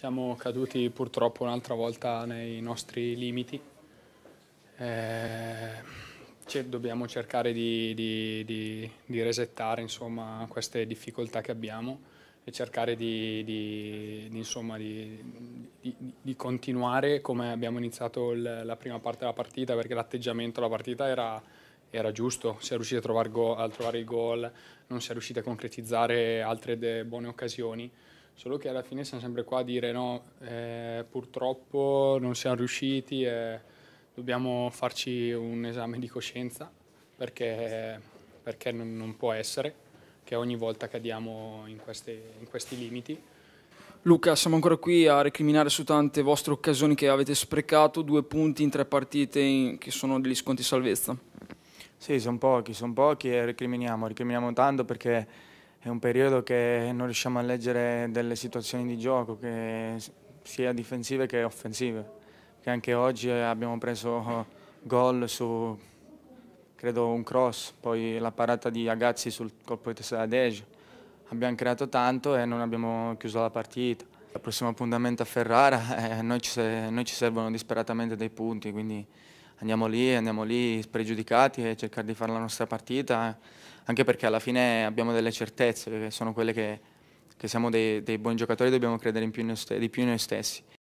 Siamo caduti purtroppo un'altra volta nei nostri limiti. Eh, dobbiamo cercare di, di, di, di resettare insomma, queste difficoltà che abbiamo e cercare di, insomma, continuare come abbiamo iniziato il, la prima parte della partita perché l'atteggiamento della partita era, era giusto, si è riusciti a, trovar a trovare il gol, non si è riusciti a concretizzare altre buone occasioni solo che alla fine siamo sempre qua a dire no, eh, purtroppo non siamo riusciti e dobbiamo farci un esame di coscienza perché, perché non, non, può essere che ogni volta cadiamo in, queste, in questi limiti. Luca, siamo ancora qui a recriminare su tante vostre occasioni che avete sprecato, due punti in tre partite in, che sono degli sconti salvezza. Sì, sono pochi, sono pochi e recriminiamo, recriminiamo tanto perché è un periodo che non riusciamo a leggere delle situazioni di gioco, sia difensive che offensive. Che anche oggi eh, abbiamo preso eh, gol su, credo, un cross, poi la parata di Agazzi sul colpo di testa da Deja. Abbiamo creato tanto e non abbiamo chiuso la partita. Il prossimo appuntamento a Ferrara, eh, noi, ci, noi ci servono disperatamente dei punti, quindi andiamo lì, andiamo lì spregiudicati e cercare di fare la nostra partita, eh. anche perché alla fine abbiamo delle certezze, che sono quelle che, che siamo dei, dei, buoni giocatori e dobbiamo credere più noi, di più in noi stessi.